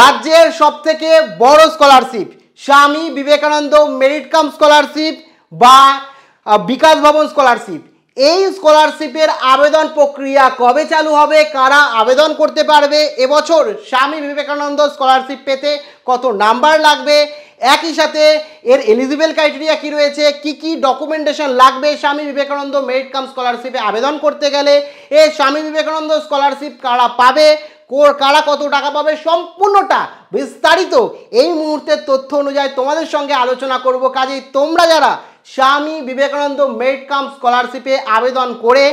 রাজ্যের সবথেকে বড় স্কলারশিপ স্বামী বিবেকানন্দ মেরিট কাম স্কলারশিপ বা বিকাশ ভবন স্কলারশিপ এই স্কলারশিপের আবেদন প্রক্রিয়া কবে চালু হবে কারা আবেদন করতে পারবে এবছর স্বামী বিবেকানন্দ স্কলারশিপ পেতে কত নাম্বার লাগবে একই সাথে এর এলিজিবেল ক্রাইটেরিয়া কি রয়েছে কি কি ডকুমেন্টেশন লাগবে স্বামী বিবেকানন্দ মেরিট কাম স্কলারশিপে আবেদন করতে গেলে এ স্বামী বিবেকানন্দ স্কলারশিপ কারা পাবে কারা কত টাকা পাবে সম্পূর্ণটা বিস্তারিত এই মুহূর্তের তথ্য অনুযায়ী তোমাদের সঙ্গে আলোচনা করব কাজেই তোমরা যারা স্বামী বিবেকানন্দ মেড কাম স্কলারশিপে আবেদন করে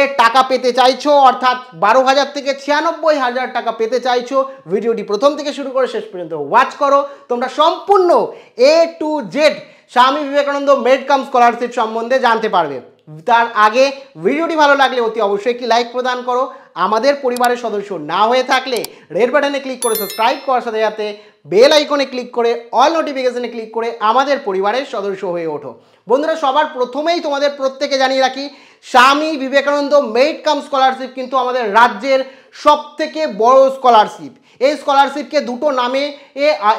এ টাকা পেতে চাইছো অর্থাৎ বারো হাজার থেকে ছিয়ানব্বই হাজার টাকা পেতে চাইছো ভিডিওটি প্রথম থেকে শুরু করে শেষ পর্যন্ত ওয়াচ করো তোমরা সম্পূর্ণ এ টু জেড স্বামী বিবেকানন্দ মেড কাম স্কলারশিপ সম্বন্ধে জানতে পারবে তার আগে ভিডিওটি ভালো লাগলে অতি অবশ্যই একটি লাইক প্রদান করো আমাদের পরিবারের সদস্য না হয়ে থাকলে রেড বাটনে ক্লিক করে সাবস্ক্রাইব করার সাথে সাথে বেল আইকনে ক্লিক করে অল নোটিফিকেশানে ক্লিক করে আমাদের পরিবারের সদস্য হয়ে ওঠো বন্ধুরা সবার প্রথমেই তোমাদের প্রত্যেকে জানিয়ে রাখি স্বামী বিবেকানন্দ মেড কাম স্কলারশিপ কিন্তু আমাদের রাজ্যের সবথেকে বড় স্কলারশিপ এই স্কলারশিপকে দুটো নামে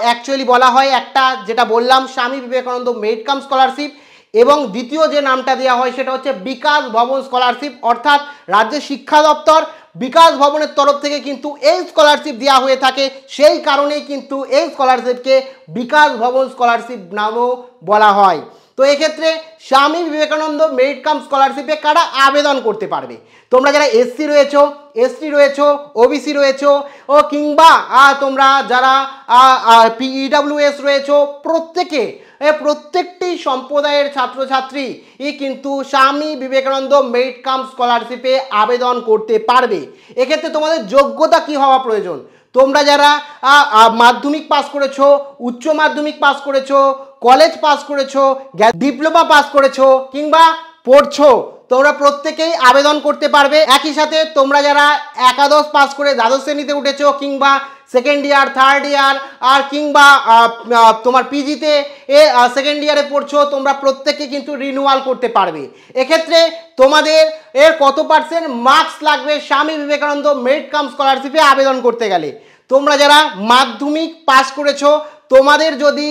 অ্যাকচুয়ালি বলা হয় একটা যেটা বললাম স্বামী বিবেকানন্দ মেড কাম স্কলারশিপ এবং দ্বিতীয় যে নামটা দেওয়া হয় সেটা হচ্ছে বিকাশ ভবন স্কলারশিপ অর্থাৎ রাজ্যের শিক্ষা দপ্তর বিকাশ ভবনের তরফ থেকে কিন্তু এই স্কলারশিপ দেওয়া হয়ে থাকে সেই কারণেই কিন্তু এই স্কলারশিপকে বিকাশ ভবন স্কলারশিপ নামও বলা হয় তো এক্ষেত্রে স্বামী বিবেকানন্দ মেরিট কাম স্কলারশিপে কারা আবেদন করতে পারবে তোমরা যারা এসসি রয়েছো এসটি রয়েছো ওবিসি রয়েছো ও কিংবা তোমরা যারা পিইডাব্লিউএস e রয়েছো প্রত্যেকে প্রত্যেকটি সম্প্রদায়ের ছাত্রছাত্রী ই কিন্তু স্বামী বিবেকানন্দ মেরিট কাম স্কলারশিপে আবেদন করতে পারবে এক্ষেত্রে তোমাদের যোগ্যতা কি হওয়া প্রয়োজন তোমরা যারা মাধ্যমিক পাস করেছো উচ্চ মাধ্যমিক পাস করেছ কলেজ পাস করেছো ডিপ্লোমা পাস করেছো কিংবা পড়ছো তোমরা প্রত্যেকেই আবেদন করতে পারবে একই সাথে তোমরা যারা একাদশ পাস করে দ্বাদশ শ্রেণীতে উঠেছো কিংবা সেকেন্ড ইয়ার থার্ড ইয়ার আর কিংবা তোমার পিজিতে এ সেকেন্ড ইয়ারে পড়ছো তোমরা প্রত্যেকে কিন্তু রিনিউয়াল করতে পারবে এক্ষেত্রে তোমাদের এর কত পার্সেন্ট মার্কস লাগবে স্বামী বিবেকানন্দ মেরিট কাম স্কলারশিপে আবেদন করতে গেলে তোমরা যারা মাধ্যমিক পাস করেছো তোমাদের যদি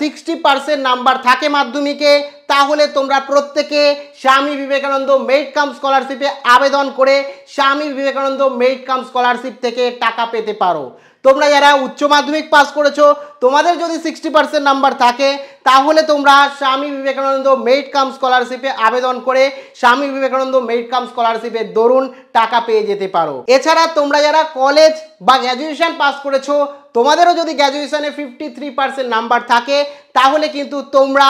সিক্সটি পারসেন্ট নাম্বার থাকে মাধ্যমিকে তাহলে তোমরা প্রত্যেকে স্বামী বিবেকানন্দ মেড কাম স্কলারশিপে আবেদন করে স্বামী বিবেকানন্দ মেড কাম স্কলারশিপ থেকে টাকা পেতে পারো তোমরা যারা উচ্চ মাধ্যমিক পাস করেছো তোমাদের যদি সিক্সটি পার্সেন্ট নাম্বার থাকে তাহলে তোমরা স্বামী বিবেকানন্দ মেরিট কাম স্কলারশিপে আবেদন করে স্বামী বিবেকানন্দ মেরিট কাম স্কলারশিপের দরুন টাকা পেয়ে যেতে পারো এছাড়া তোমরা যারা কলেজ বা গ্র্যাজুয়েশন পাস করেছো তোমাদেরও যদি গ্র্যাজুয়েশানে ফিফটি থ্রি পার্সেন্ট নাম্বার থাকে তাহলে কিন্তু তোমরা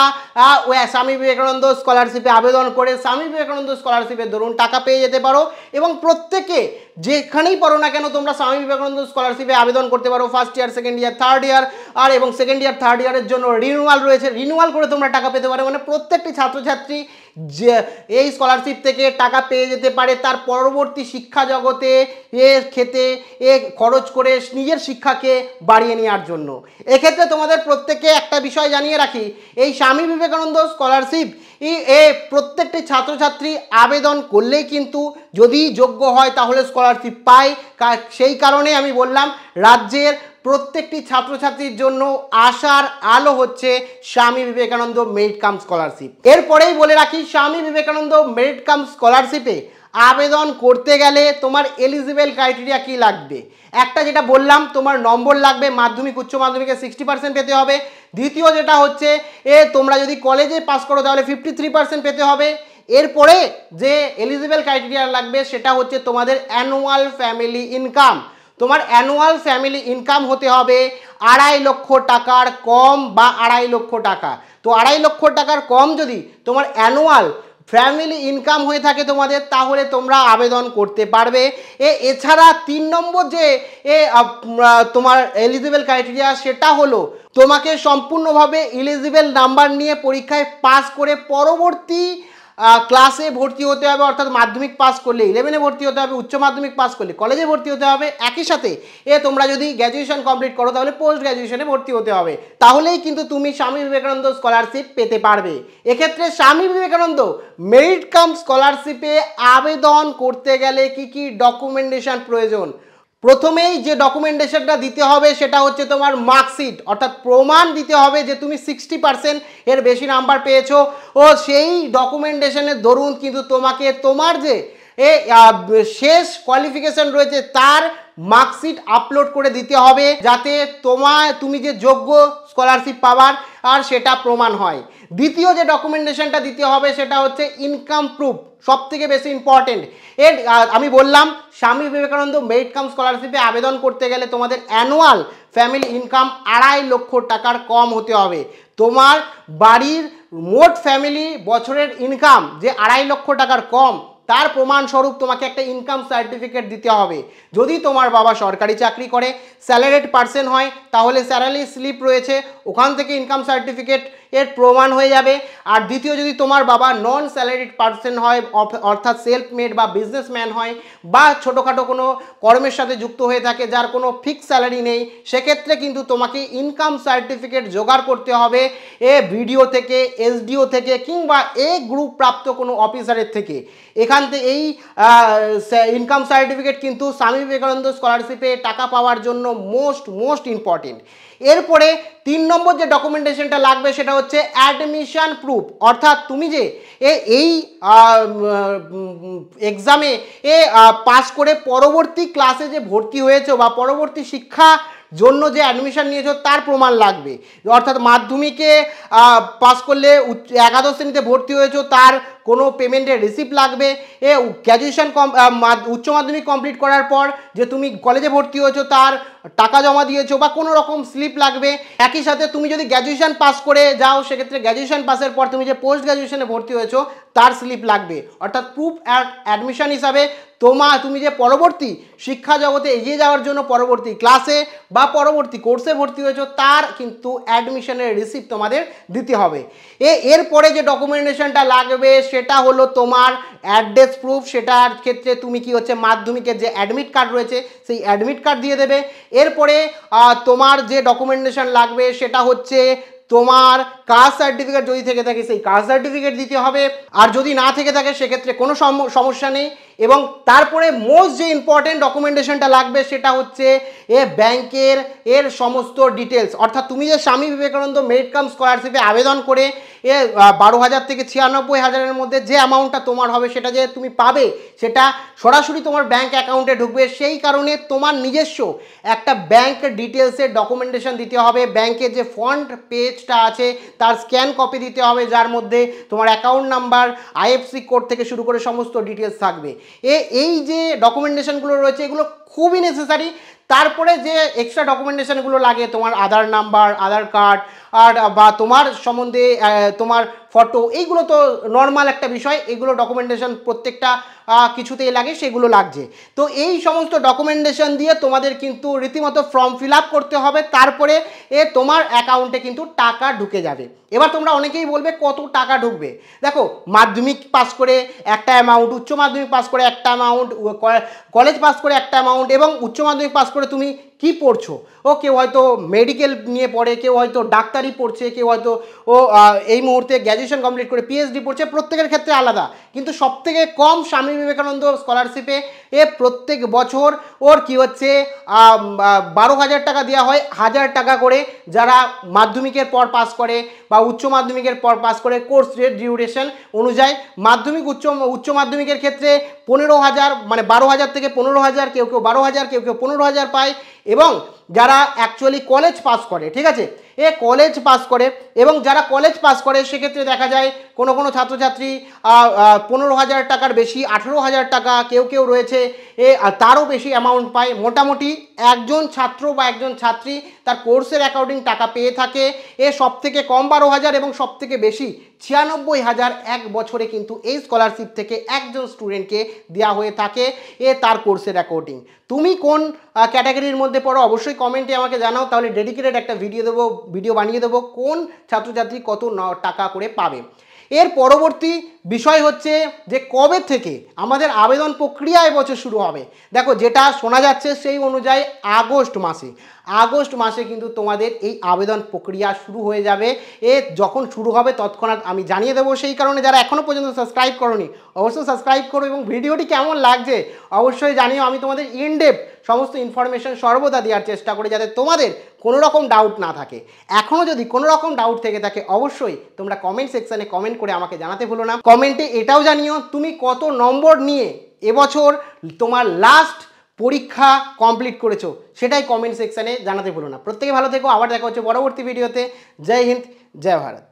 স্বামী বিবেকানন্দ স্কলারশিপে আবেদন করে স্বামী বিবেকানন্দ স্কলারশিপের দরুন টাকা পেয়ে যেতে পারো এবং প্রত্যেকে যেখানেই পড়ো না কেন তোমরা স্বামী বিবেকানন্দ স্কলারশিপে আবেদন করতে পারো first year second year third year আর এবং সেকেন্ড ইয়ার থার্ড ইয়ারের জন্য রিনুয়াল রয়েছে রিনুয়াল করে তোমরা টাকা পেতে পারো মানে প্রত্যেকটি ছাত্রছাত্রী যে এই স্কলারশিপ থেকে টাকা পেয়ে যেতে পারে তার পরবর্তী শিক্ষা জগতে এ খেতে এ খরচ করে নিজের শিক্ষাকে বাড়িয়ে নেওয়ার জন্য এক্ষেত্রে তোমাদের প্রত্যেকে একটা বিষয় জানিয়ে রাখি এই স্বামী বিবেকানন্দ স্কলারশিপ এ প্রত্যেকটি ছাত্রছাত্রী আবেদন করলেই কিন্তু যদি যোগ্য হয় তাহলে স্কলারশিপ পায় সেই কারণে আমি বললাম রাজ্যের প্রত্যেকটি ছাত্রছাত্রীর জন্য আসার আলো হচ্ছে স্বামী বিবেকানন্দ মেরিট কাম স্কলারশিপ এরপরেই বলে রাখি স্বামী বিবেকানন্দ মেরিট কাম স্কলারশিপে আবেদন করতে গেলে তোমার এলিজিবেল ক্রাইটেরিয়া কি লাগবে একটা যেটা বললাম তোমার নম্বর লাগবে মাধ্যমিক উচ্চ মাধ্যমিকে সিক্সটি পার্সেন্ট পেতে হবে দ্বিতীয় যেটা হচ্ছে এ তোমরা যদি কলেজে পাস করো তাহলে ফিফটি থ্রি পার্সেন্ট পেতে হবে এরপরে যে এলিজিবেল ক্রাইটেরিয়া লাগবে সেটা হচ্ছে তোমাদের অ্যানুয়াল ফ্যামিলি ইনকাম তোমার অ্যানুয়াল ফ্যামিলি ইনকাম হতে হবে আড়াই লক্ষ টাকার কম বা আড়াই লক্ষ টাকা তো আড়াই লক্ষ টাকার কম যদি তোমার অ্যানুয়াল ফ্যামিলি ইনকাম হয়ে থাকে তোমাদের তাহলে তোমরা আবেদন করতে পারবে এ এছাড়া তিন নম্বর যে এ তোমার এলিজিবেল ক্রাইটেরিয়া সেটা হলো তোমাকে সম্পূর্ণভাবে এলিজিবেল নাম্বার নিয়ে পরীক্ষায় পাস করে পরবর্তী ক্লাসে ভর্তি হতে হবে অর্থাৎ মাধ্যমিক পাস করলে ইলেভেনে ভর্তি হতে হবে উচ্চ মাধ্যমিক পাস করলে কলেজে ভর্তি হতে হবে একই সাথে এ তোমরা যদি গ্র্যাজুয়েশন কমপ্লিট করো তাহলে পোস্ট গ্র্যাজুয়েশনে ভর্তি হতে হবে তাহলেই কিন্তু তুমি স্বামী বিবেকানন্দ স্কলারশিপ পেতে পারবে এক্ষেত্রে স্বামী বিবেকানন্দ মেরিট কাম স্কলারশিপে আবেদন করতে গেলে কি কি ডকুমেন্টেশন প্রয়োজন প্রথমেই যে ডকুমেন্টেশনটা দিতে হবে সেটা হচ্ছে তোমার মার্কশিট অর্থাৎ প্রমাণ দিতে হবে যে তুমি সিক্সটি পার্সেন্ট এর বেশি নাম্বার পেয়েছো ও সেই ডকুমেন্টেশনের দরুন কিন্তু তোমাকে তোমার যে এ শেষ কোয়ালিফিকেশন রয়েছে তার মার্কশিট আপলোড করে দিতে হবে যাতে তোমার তুমি যে যোগ্য স্কলারশিপ পাওয়ার আর সেটা প্রমাণ হয় দ্বিতীয় যে ডকুমেন্টেশনটা দিতে হবে সেটা হচ্ছে ইনকাম প্রুফ সব থেকে বেশি ইম্পর্টেন্ট এর আমি বললাম স্বামী বিবেকানন্দ মেরিট কাম স্কলারশিপে আবেদন করতে গেলে তোমাদের অ্যানুয়াল ফ্যামিলি ইনকাম আড়াই লক্ষ টাকার কম হতে হবে তোমার বাড়ির মোট ফ্যামিলি বছরের ইনকাম যে আড়াই লক্ষ টাকার কম তার প্রমাণস্বরূপ তোমাকে একটা ইনকাম সার্টিফিকেট দিতে হবে যদি তোমার বাবা সরকারি চাকরি করে স্যালারেড পার্সেন হয় তাহলে স্যালারি স্লিপ রয়েছে ওখান থেকে ইনকাম সার্টিফিকেট এর প্রমাণ হয়ে যাবে আর দ্বিতীয় যদি তোমার বাবা নন স্যালারিড পার্সন হয় অর্থাৎ সেলফ মেড বা বিজনেসম্যান হয় বা ছোটোখাটো কোনো কর্মের সাথে যুক্ত হয়ে থাকে যার কোনো ফিক্স স্যালারি নেই সেক্ষেত্রে কিন্তু তোমাকে ইনকাম সার্টিফিকেট জোগাড় করতে হবে এ ভিডিও থেকে এসডিও থেকে কিংবা এ গ্রুপ প্রাপ্ত কোনো অফিসারের থেকে এখান এখানতে এই ইনকাম সার্টিফিকেট কিন্তু স্বামী বিবেকানন্দ স্কলারশিপে টাকা পাওয়ার জন্য মোস্ট মোস্ট ইম্পর্টেন্ট এরপরে তিন নম্বর যে ডকুমেন্টেশনটা লাগবে সেটা হচ্ছে অ্যাডমিশান প্রুফ অর্থাৎ তুমি যে এই এক্সামে এ পাস করে পরবর্তী ক্লাসে যে ভর্তি হয়েছো বা পরবর্তী শিক্ষা জন্য যে অ্যাডমিশান নিয়েছো তার প্রমাণ লাগবে অর্থাৎ মাধ্যমিকে পাস করলে উচ্চ একাদশ শ্রেণীতে ভর্তি হয়েছো তার কোনো পেমেন্টের রিসিপ্ট লাগবে এ গ্র্যাজুয়েশন কম উচ্চ মাধ্যমিক কমপ্লিট করার পর যে তুমি কলেজে ভর্তি হয়েছো তার টাকা জমা দিয়েছো বা কোনো রকম স্লিপ লাগবে একই সাথে তুমি যদি গ্র্যাজুয়েশান পাস করে যাও সেক্ষেত্রে গ্র্যাজুয়েশন পাসের পর তুমি যে পোস্ট গ্র্যাজুয়েশানে ভর্তি হয়েছো তার স্লিপ লাগবে অর্থাৎ প্রুফ অ্যাট অ্যাডমিশন হিসাবে তোমা তুমি যে পরবর্তী শিক্ষা জগতে এগিয়ে যাওয়ার জন্য পরবর্তী ক্লাসে বা পরবর্তী কোর্সে ভর্তি হয়েছো তার কিন্তু অ্যাডমিশনের রিসিপ্ট তোমাদের দিতে হবে এ এরপরে যে ডকুমেন্টেশনটা লাগবে সেটা হলো তোমার অ্যাড্রেস প্রুফ সেটার ক্ষেত্রে তুমি কি হচ্ছে মাধ্যমিকের যে অ্যাডমিট কার্ড রয়েছে সেই অ্যাডমিট কার্ড দিয়ে দেবে এরপরে তোমার যে ডকুমেন্টেশন লাগবে সেটা হচ্ছে তোমার কাস্ট সার্টিফিকেট যদি থেকে থাকে সেই কাস্ট সার্টিফিকেট দিতে হবে আর যদি না থেকে থাকে সেক্ষেত্রে কোনো সমস্যা নেই এবং তারপরে মোস্ট যে ইম্পর্টেন্ট ডকুমেন্টেশনটা লাগবে সেটা হচ্ছে এ ব্যাংকের এর সমস্ত ডিটেলস অর্থাৎ তুমি যে স্বামী বিবেকানন্দ মেরিট কাম স্কলারশিপে আবেদন করে এ বারো হাজার থেকে ছিয়ানব্বই হাজারের মধ্যে যে অ্যামাউন্টটা তোমার হবে সেটা যে তুমি পাবে সেটা সরাসরি তোমার ব্যাংক অ্যাকাউন্টে ঢুকবে সেই কারণে তোমার নিজস্ব একটা ব্যাংক ডিটেলসের ডকুমেন্টেশন দিতে হবে ব্যাংকের যে ফন্ড পেজটা আছে তার স্ক্যান কপি দিতে হবে যার মধ্যে তোমার অ্যাকাউন্ট নাম্বার আইএফসি কোড থেকে শুরু করে সমস্ত ডিটেলস থাকবে এ এই যে ডকুমেন্টেশনগুলো রয়েছে এগুলো খুবই নেসেসারি তারপরে যে এক্সট্রা ডকুমেন্টেশনগুলো লাগে তোমার আধার নাম্বার আধার কার্ড আর বা তোমার সম্বন্ধে তোমার ফটো এইগুলো তো নর্মাল একটা বিষয় এগুলো ডকুমেন্টেশন প্রত্যেকটা কিছুতেই লাগে সেগুলো লাগছে তো এই সমস্ত ডকুমেন্টেশন দিয়ে তোমাদের কিন্তু রীতিমতো ফর্ম ফিল করতে হবে তারপরে এ তোমার অ্যাকাউন্টে কিন্তু টাকা ঢুকে যাবে এবার তোমরা অনেকেই বলবে কত টাকা ঢুকবে দেখো মাধ্যমিক পাস করে একটা অ্যামাউন্ট উচ্চ মাধ্যমিক পাস করে একটা অ্যামাউন্ট কলেজ পাস করে একটা অ্যামাউন্ট এবং উচ্চ মাধ্যমিক পাস করে তুমি কি পড়ছো ও কেউ হয়তো মেডিকেল নিয়ে পড়ে কেউ হয়তো ডাক্তারি পড়ছে কেউ হয়তো ও এই মুহূর্তে গ্র্যাজুয়েশন কমপ্লিট করে পিএইচডি পড়ছে প্রত্যেকের ক্ষেত্রে আলাদা কিন্তু সবথেকে কম স্বামী বিবেকানন্দ স্কলারশিপে এ প্রত্যেক বছর ওর কি হচ্ছে বারো হাজার টাকা দেওয়া হয় হাজার টাকা করে যারা মাধ্যমিকের পর পাস করে বা উচ্চ মাধ্যমিকের পর পাস করে কোর্স রেট ডিউরেশন অনুযায়ী মাধ্যমিক উচ্চ উচ্চ মাধ্যমিকের ক্ষেত্রে পনেরো হাজার মানে বারো হাজার থেকে পনেরো হাজার কেউ কেউ বারো হাজার কেউ কেউ পনেরো হাজার পায় এবং যারা অ্যাকচুয়ালি কলেজ পাস করে ঠিক আছে এ কলেজ পাস করে এবং যারা কলেজ পাস করে সেক্ষেত্রে দেখা যায় কোনো কোনো ছাত্রছাত্রী পনেরো হাজার টাকার বেশি আঠেরো হাজার টাকা কেউ কেউ রয়েছে এ তারও বেশি অ্যামাউন্ট পায় মোটামুটি একজন ছাত্র বা একজন ছাত্রী তার কোর্সের অ্যাকাউন্টিং টাকা পেয়ে থাকে এ সব থেকে কম বারো হাজার এবং সব থেকে বেশি ছিয়ানব্বই হাজার এক বছরে কিন্তু এই স্কলারশিপ থেকে একজন স্টুডেন্টকে দেওয়া হয়ে থাকে এ তার কোর্সের অ্যাকর্ডিং তুমি কোন ক্যাটাগরির মধ্যে পড়ো অবশ্যই কমেন্টে আমাকে জানাও তাহলে ডেডিকেটেড একটা ভিডিও দেবো ভিডিও বানিয়ে দেবো কোন ছাত্রছাত্রী কত টাকা করে পাবে এর পরবর্তী বিষয় হচ্ছে যে কবে থেকে আমাদের আবেদন প্রক্রিয়া এবছর শুরু হবে দেখো যেটা শোনা যাচ্ছে সেই অনুযায়ী আগস্ট মাসে আগস্ট মাসে কিন্তু তোমাদের এই আবেদন প্রক্রিয়া শুরু হয়ে যাবে এ যখন শুরু হবে তৎক্ষণাৎ আমি জানিয়ে দেবো সেই কারণে যারা এখনও পর্যন্ত সাবস্ক্রাইব করনি অবশ্যই সাবস্ক্রাইব করো এবং ভিডিওটি কেমন লাগছে অবশ্যই জানিও আমি তোমাদের ইনডেপ সমস্ত ইনফরমেশন সর্বদা দেওয়ার চেষ্টা করি যাতে তোমাদের কোনো রকম ডাউট না থাকে এখনও যদি কোনো রকম ডাউট থেকে থাকে অবশ্যই তোমরা কমেন্ট সেকশানে কমেন্ট করে আমাকে জানাতে ভুলো না কমেন্টে এটাও জানিও তুমি কত নম্বর নিয়ে এবছর তোমার লাস্ট পরীক্ষা কমপ্লিট করেছো সেটাই কমেন্ট সেকশানে জানাতে ভুলো না প্রত্যেকে ভালো থেকো আবার দেখা হচ্ছে পরবর্তী ভিডিওতে জয় হিন্দ জয় ভারত